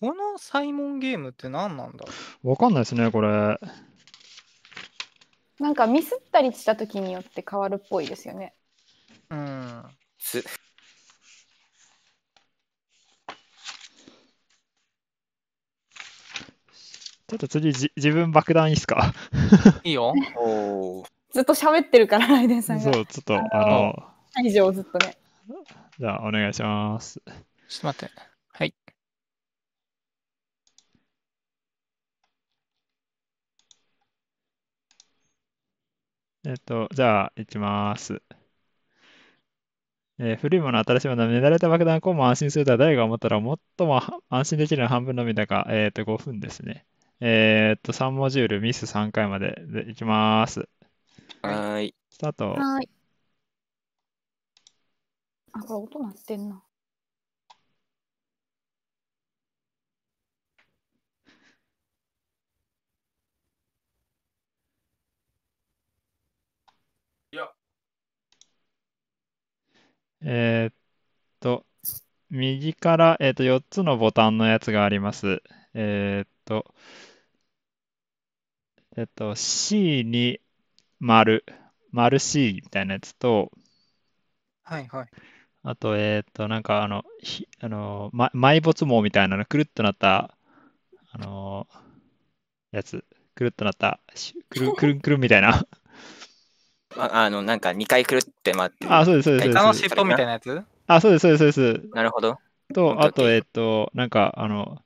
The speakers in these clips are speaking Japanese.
このサイモンゲームって何なんだわかんないですね、これ。なんかミスったりした時によって変わるっぽいですよね。うん。ちょっと次、じ自分爆弾いいっすかいいよ。お ずっと喋ってるから、ライデンさんそう、ちょっと、あの、以上ずっとね。じゃあ、お願いします。ちょっと待って。えっと、じゃあ、いきます。えー、古いもの、新しいもの、だれた爆弾、こうも安心するとは誰が思ったら、最も安心できるのは半分のみだか、えっ、ー、と、5分ですね。えっ、と、3モジュール、ミス3回まででいきます。はい。スタート。はい。あ、これ音鳴ってんな。えー、っと、右から、えー、っと4つのボタンのやつがあります。えー、っと、えっと、C に丸、丸 C みたいなやつと、はいはい。あと、えっと、なんかあの、ひあの、ま、埋没網みたいなの、くるっとなった、あの、やつ、くるっとなった、くるくるくるみたいなあの、なんか2回くるって回ってあ、そうです、そうです。あの尻尾みたいなやつあ、そうです、そうです、そうです。なるほど。と、あと、えっと、なんか、あの、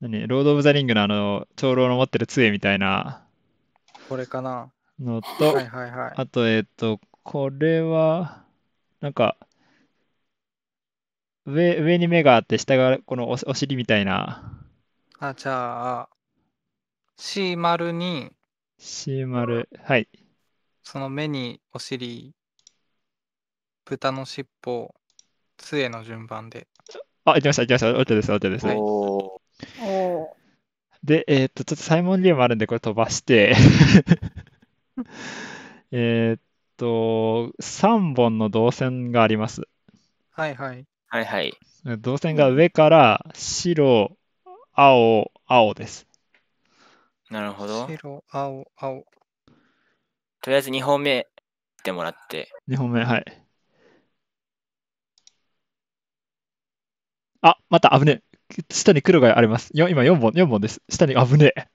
何、ロード・オブ・ザ・リングのあの、長老の持ってる杖みたいな。これかな。のと、はいはいはい、あと、えっと、これは、なんか、上上に目があって、下がこのおお尻みたいな。あ、じゃあ、C 丸に。C 丸、はい。その目にお尻、豚の尻尾、杖の順番で。あ、行きました、行きました。OK です、OK です。おーで、えー、っと、ちょっとサイモン・リエもあるんで、これ飛ばして えっと、3本の導線があります。はいはい。はいはい。導線が上から白、青、青です。なるほど。白、青、青。とりあえず2本目ってもらって。2本目、はい。あ、また危ねえ。下に黒があります。よ今4本、4本です。下に危ねえ。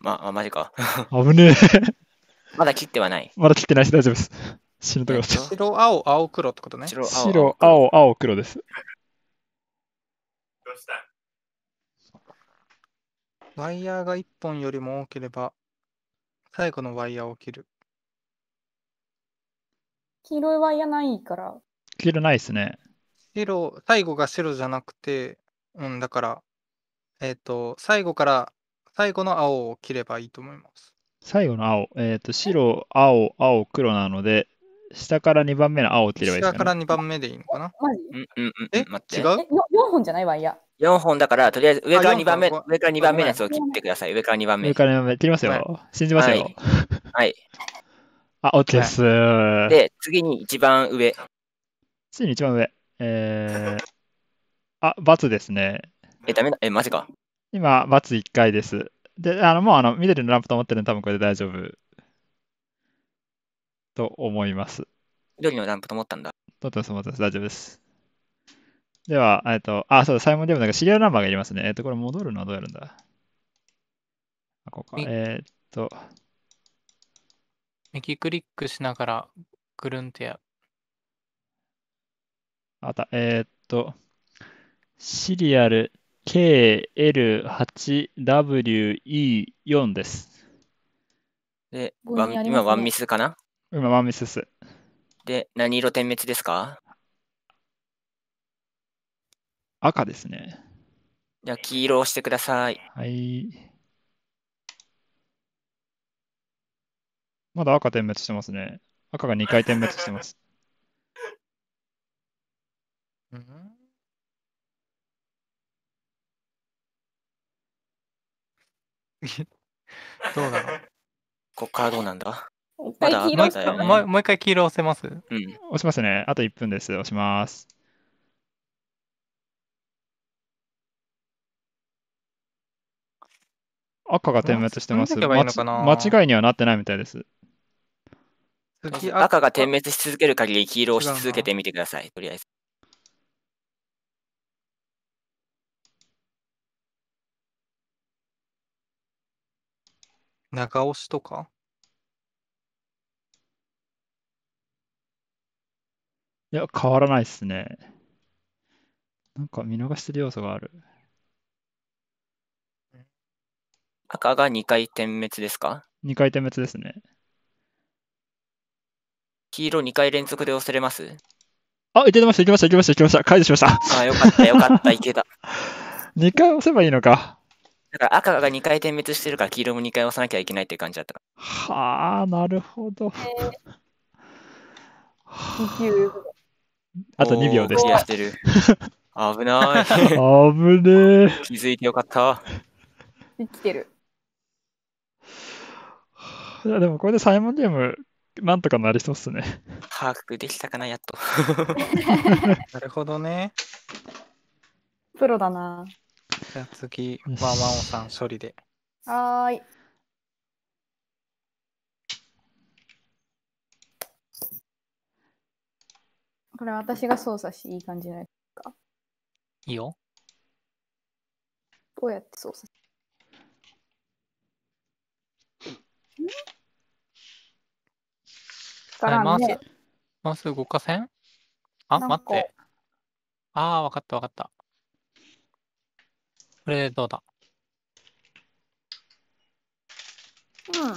ま、あ、マジか。危ねえ。まだ切ってはない。まだ切ってないし大丈夫です。死ぬとこ白、青、青、黒ってことね。白、青、青、青黒です。どうしたワイヤーが1本よりも多ければ、最後のワイヤーを切る。黄色いワイヤないから。黄色ないですね。白、最後が白じゃなくて、うん、だから、えっ、ー、と、最後から、最後の青を切ればいいと思います。最後の青、えっ、ー、と、白、青、青、黒なので、下から2番目の青を切ればいい、ね、下から2番目でいいのかなうんうんうん。え、待って。違う ?4 本じゃないワイヤ。4本だから、とりあえず上から2番目、上から2番目のやつを切ってください。上から2番目。上から2番目。切りますよ。はい、信じますよ。はい。はい、あ、OK です、で、次に一番上。次に一番上。えー、あ、×ですね。え、ダメだ。え、マジか。今、×1 回です。で、あの、もうあの、緑のランプと思ってるの多分これで大丈夫。と思います。緑のランプと思ったんだ。とってます、とってます。大丈夫です。では、えっと、あ、そうだ、サイモンディムだかシリアルナンバーがいりますね。えっと、これ戻るのはどうやるんだあ、こうか。えっと、右クリックしながらぐるんってやあった、えーっと、シリアル KL8WE4 です。で、す今ワンミスかな今、ワンミスっす。で、何色点滅ですか赤ですね。じゃあ黄色を押してください。はい。まだ赤点滅してますね。赤が2回点滅してます。うん、どうだろうこっからどうなんだまだ、黄色押、ね、もう一回黄色押せます、うん、押しますね。あと1分です。押します。赤が点滅してます。いい間違いにはなってないみたいです。赤が点滅し続ける限り黄色をし続けてみてください、とりあえず。長押しとかいや、変わらないっすね。なんか見逃してる要素がある。赤が2回点滅ですか ?2 回点滅ですね。黄色2回連続で押せれますあ、いけました、いけました、いけました、いけました。解除しました。あ、よかった、よかった、いけた。2 回押せばいいのか。だから赤が2回点滅してるから黄色も2回押さなきゃいけないって感じだった。はあ、なるほど。あと2秒でした。してる危ない。危ねえ。気づいてよかった。生きてる。いや、でもこれでサイモンゲームなんとかなりそうっすね。把握できたかな、やっと。なるほどね。プロだな。じゃあ次、ワンワンさん処理で。はーい。これ私が操作しいい感じじゃないですか。いいよ。どうやって操作んからね、はい、マウス動かせんあ、待って。ああ、わかったわかった。これでどうだうん。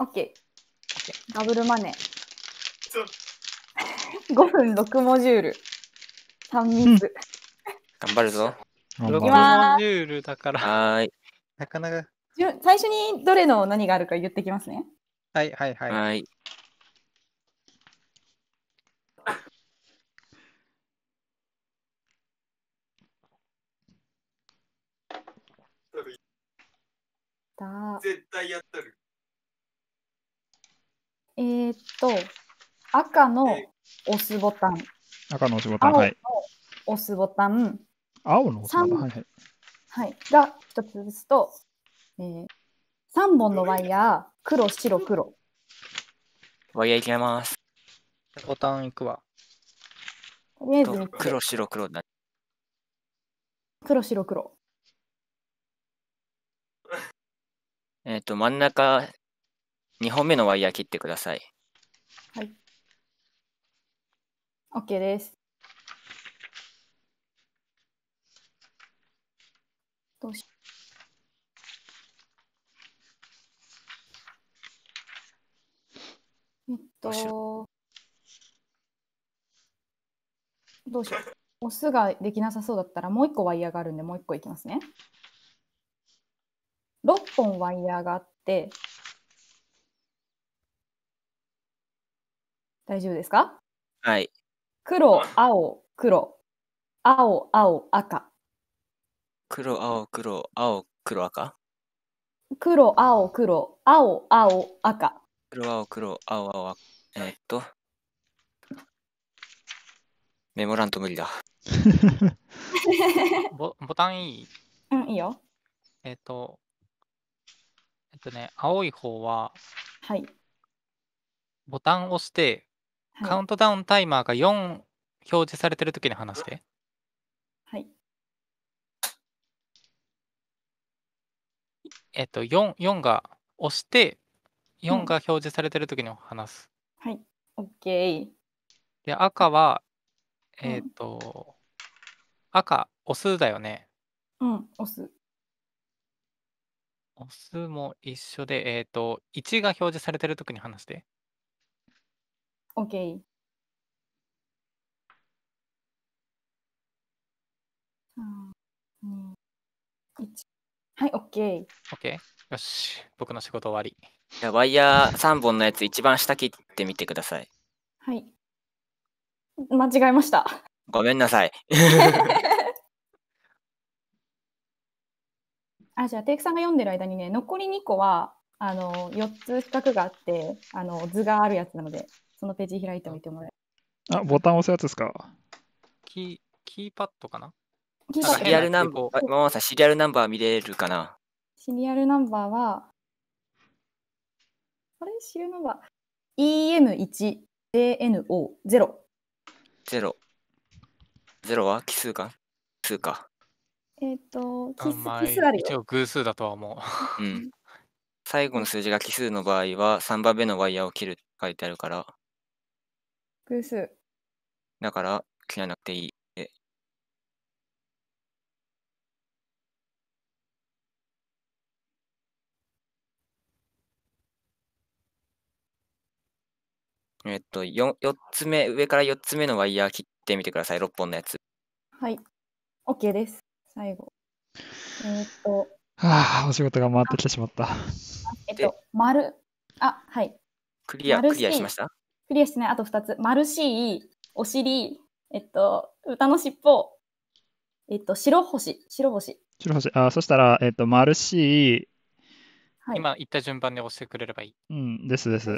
オッケー。ダブルマネー。5 分6モジュール。3密。うん、頑張るぞ。6モジュールだから。はい。なかなか。最初にどれの何があるか言ってきますね。はいはいはい。はい。絶対やったる。えー、っと、赤の押すボタン。赤の押すボタン。はい。押すボタン。青の押すボタン。はい、はい。はい、が一つずつと、えー、3本のワイヤ黒、白、黒。ワイヤーいけます。ボタンいくわ。とりあえず黒、白、黒だ。黒、白、黒。えっ、と、真ん中、二本目のワイヤー切ってください。はい。OK です。どうしえっと、どうしよう。オスができなさそうだったら、もう一個ワイヤーがあるんで、もう一個いきますね。6本ワイヤーがあって、大丈夫ですかはい。黒、青、黒。青、青、赤。黒、青、黒、青、黒、赤黒、青、黒、青、青、赤。黒、青、黒、青、青、えー、っと。メモらんと無理だ。ボボタンいいうん、いいよ。えっ、と、えっ、とね、青い方は、はい。ボタンを押して、はい、カウントダウンタイマーが4表示されてるときに話して。はい。えっ、と4、4が押して、4が表示されてる時に話す。はい、OK。で、赤は、えっ、ー、と、うん、赤、押すだよね。うん、押す。押すも一緒で、えっ、ー、と、1が表示されてる時に話して。OK。はい、OK。OK。よし、僕の仕事終わり。じゃワイヤー3本のやつ一番下切ってみてください。はい。間違えました。ごめんなさい。あじゃあテイクさんが読んでる間にね残り2個はあの4つ四角があってあの図があるやつなのでそのページ開いておいてもらえあボタン押すやつですかキーキーパッドかなシリアルナンバー、マさシリアルナンバー見れるかなシリアルナンバーは、あれ知るのは EM1JNO0 ゼロ。ゼロは奇数か奇数か。えっ、ー、と、奇数奇数あるよ。一応偶数だとは思う。うん。最後の数字が奇数の場合は3番目のワイヤーを切るって書いてあるから。偶数。だから切らなくていい。えっと4、四つ目、上から4つ目のワイヤー切ってみてください、6本のやつ。はい、OK です。最後。えー、っと。はあ、お仕事が回ってきてしまった。えっと、丸。あ、はい。クリア、クリアしましたクリアしてない、あと2つ。丸 C、お尻、えっと、歌の尻尾、えっと、白星、白星。白星。あ、そしたら、えっと、丸 C、はい、今言った順番で押してくれればいい。うん、ですです。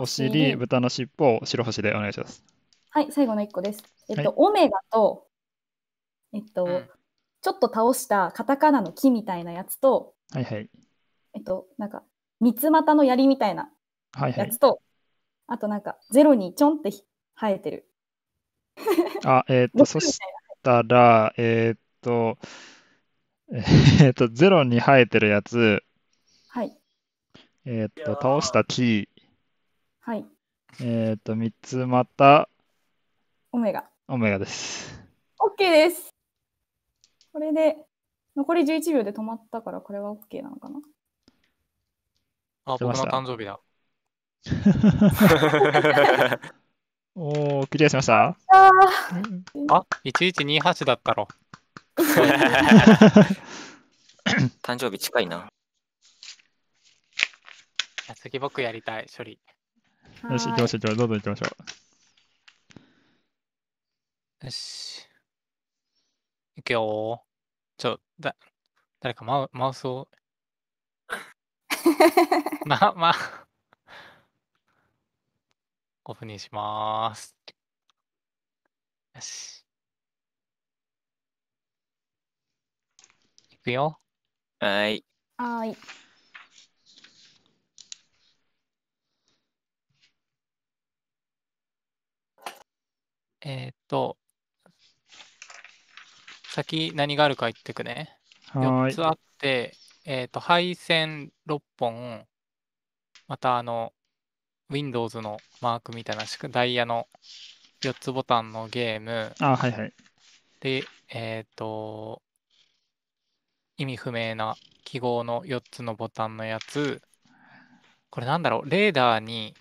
お尻、豚の尻尾、白星でお願いします。はい、最後の1個です。えっと、はい、オメガと、えっと、うん、ちょっと倒したカタカナの木みたいなやつと、はいはい。えっと、なんか、三つ股の槍みたいなやつと、はいはい、あとなんか、ゼロにちょんって生えてる。あ、えー、っ と、そしたら、えー、っと、えー、っと、ゼロに生えてるやつ、はい。えっと、倒した木、はい。えっ、ー、と、三つまた。オメガ。オメガです。OK です。これで、残り11秒で止まったから、これは OK なのかなあ、僕の誕生日だ。おお、クリアしましたあ、1128だったろ。誕生日近いな。次僕やりたい、処理。よし、行きましょう、行きましう。ぞ行きましょう。よし。行くよちょ、だ、誰かマウマウスを。ま、あま、あ。オフにしまーす。よし。行くよ。はーい。はーい。えー、っと、先何があるか言ってくね。4つあって、えー、っと、配線6本、またあの、Windows のマークみたいなダイヤの4つボタンのゲーム。あ、はいはい。で、えっ、と、意味不明な記号の4つのボタンのやつ。これなんだろう、レーダーに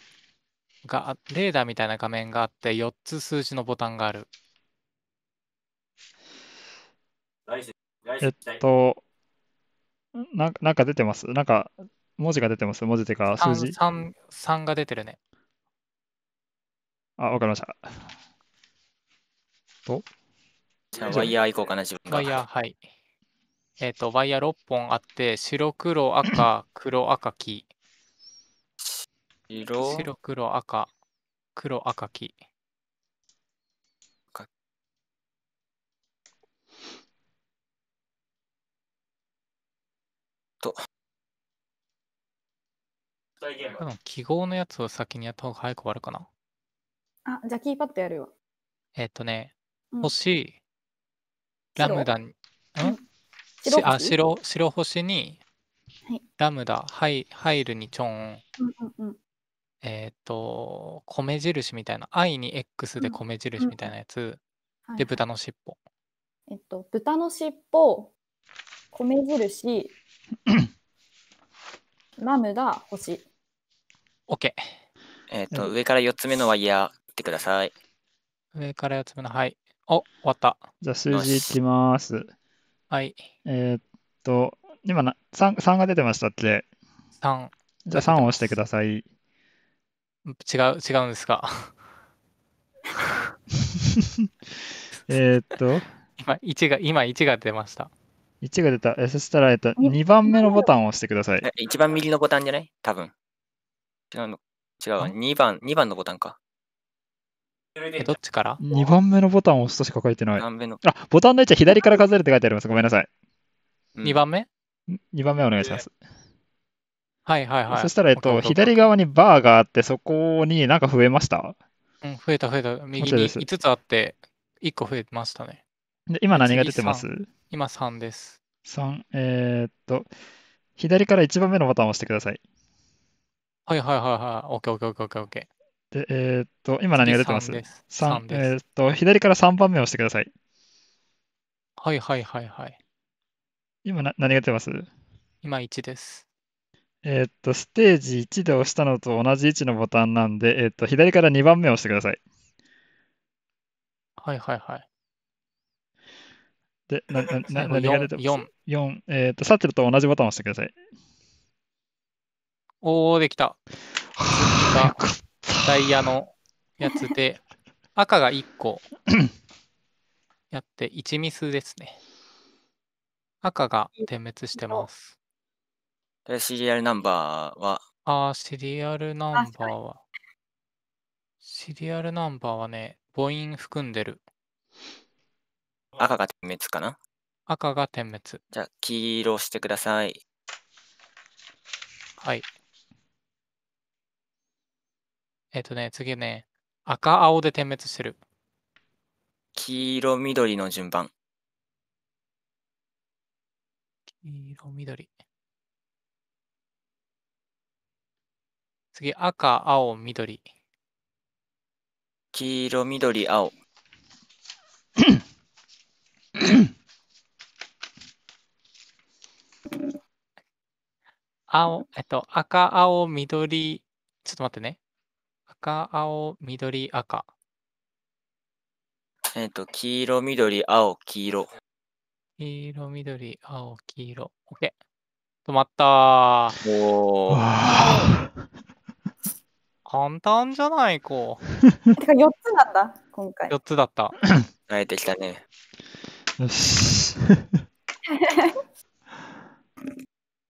が、レーダーみたいな画面があって、4つ数字のボタンがある。えっと、ななんか出てますなんか文字が出てます文字っていうか数字 3, 3, が出てるね。あ、わかりました。とじゃあワイヤー行こうかな、自分が。ワイヤー、はい。えっ、と、ワイヤー6本あって、白黒赤、黒赤黄。白白黒赤黒赤黄と多分記号のやつを先にやった方が早く終わるかなあじゃあキーパッドやるよえっ、とね、うん、星ラムダに白白星に、はい、ラムダハイハイルにチョン、うんうん、えっと、米印みたいな、愛に X で米印みたいなやつではい豚の尻尾。えっと、豚の尻尾、米印、ラムが星。OK。えっ、と、上から4つ目のワイヤーってください。上から四つ目の、はい。お、終わった。じゃあ数字いきます。はい。えーっと、今な 3, 3が出てましたっけ3。じゃあ3を押してください。違う、違うんですか。えっと。今、1が、今1が出ました。1が出た。えそしたら、えっと、2番目のボタンを押してください。一番右のボタンじゃない多分。違うの。違うわ。2番、二番のボタンか。えどっちから ?2 番目のボタンを押すとしか書いてない。あ、ボタンの位置は左から数えるって書いてあります。ごめんなさい。2番目 ?2 番目お願いします。はいはいはい。そしたら、えっと、左側にバーがあって、そこになんか増えましたうん、増えた増えた。右に5つあって、1個増えましたね。で今何が出てます今3です。3、えー、っと、左から1番目のボタンを押してください。はいはいはいはい。OKOKOKOK。で、えー、っと、今何が出てます ?3 です。3ですえー、っと、左から3番目を押してください。はいはいはいはい。今何が出てます今1です。えっと、ステージ1で押したのと同じ位置のボタンなんで、えっと、左から2番目を押してください。はいはいはい。で、な、な、な、何が出てます ?4。4。えー、っと、サッチルと同じボタンを押してください。おー、できた。はぁ、ダイヤのやつで、赤が1個やって、1ミスですね。赤が点滅してます。えシリアルナンバーは、ああ、シリアルナンバーは。シリアルナンバーはね、母音含んでる。赤が点滅かな赤が点滅。じゃあ、黄色してください。はい。えっ、とね、次ね、赤青で点滅してる。黄色、緑の順番。黄色、緑。次、赤、青、緑。黄色、緑、青。青、えっと、赤、青、緑、ちょっと待ってね。赤、青、緑、赤。えっと、黄色、緑、青、黄色。黄色、緑、青、黄色。OK。止まったー。おー。簡単じゃないか。てか4つなんだ、今回。4つだった。慣れてきたね。よし。